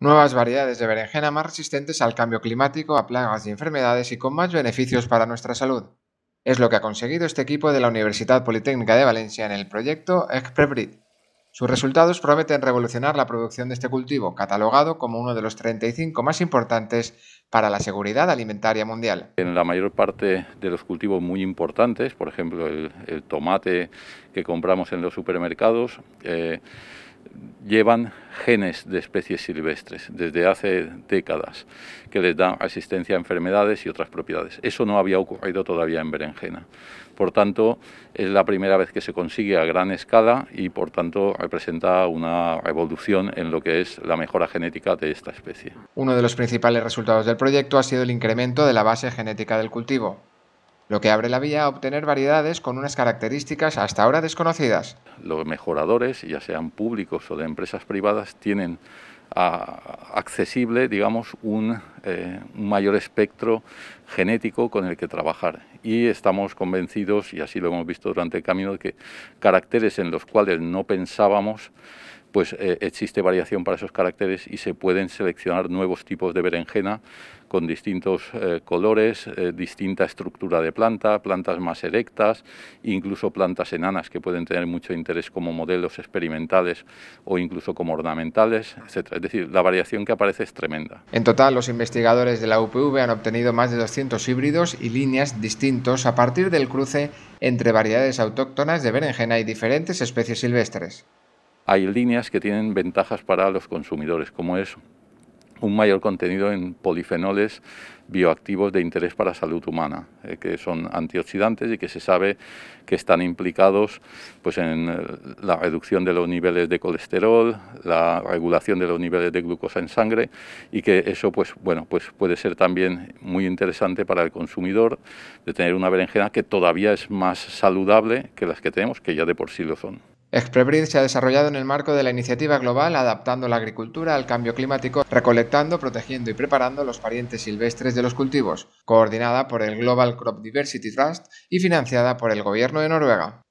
nuevas variedades de berenjena más resistentes al cambio climático, a plagas y enfermedades y con más beneficios para nuestra salud. Es lo que ha conseguido este equipo de la Universidad Politécnica de Valencia en el proyecto Exprevrit. Sus resultados prometen revolucionar la producción de este cultivo, catalogado como uno de los 35 más importantes para la seguridad alimentaria mundial. En la mayor parte de los cultivos muy importantes, por ejemplo el, tomate que compramos en los supermercados, eh, llevan genes de especies silvestres desde hace décadas que les dan asistencia a enfermedades y otras propiedades. Eso no había ocurrido todavía en berenjena. Por tanto, es la primera vez que se consigue a gran escala y por tanto representa una evolución en lo que es la mejora genética de esta especie. Uno de los principales resultados del proyecto ha sido el incremento de la base genética del cultivo lo que abre la vía a obtener variedades con unas características hasta ahora desconocidas. Los mejoradores, ya sean públicos o de empresas privadas, tienen ah, accesible, digamos, un, eh, un, mayor espectro genético con el que trabajar. Y estamos convencidos, y así lo hemos visto durante el camino, de que caracteres en los cuales no pensábamos pues eh, existe variación para esos caracteres y se pueden seleccionar nuevos tipos de berenjena con distintos eh, colores, eh, distinta estructura de planta, plantas más erectas, incluso plantas enanas que pueden tener mucho interés como modelos experimentales o incluso como ornamentales, etc. Es decir, la variación que aparece es tremenda. En total, los investigadores de la UPV han obtenido más de 200 híbridos y líneas distintos a partir del cruce entre variedades autóctonas de berenjena y diferentes especies silvestres hay líneas que tienen ventajas para los consumidores, como es un mayor contenido en polifenoles bioactivos de interés para la salud humana, eh, que son antioxidantes y que se sabe que están implicados pues, en eh, la reducción de los niveles de colesterol, la regulación de los niveles de glucosa en sangre y que eso pues, bueno, pues puede ser también muy interesante para el consumidor de tener una berenjena que todavía es más saludable que las que tenemos, que ya de por sí lo son. Exprebrid se ha desarrollado en el marco de la iniciativa global Adaptando la Agricultura al Cambio Climático, recolectando, protegiendo y preparando los parientes silvestres de los cultivos, coordinada por el Global Crop Diversity Trust y financiada por el Gobierno de Noruega.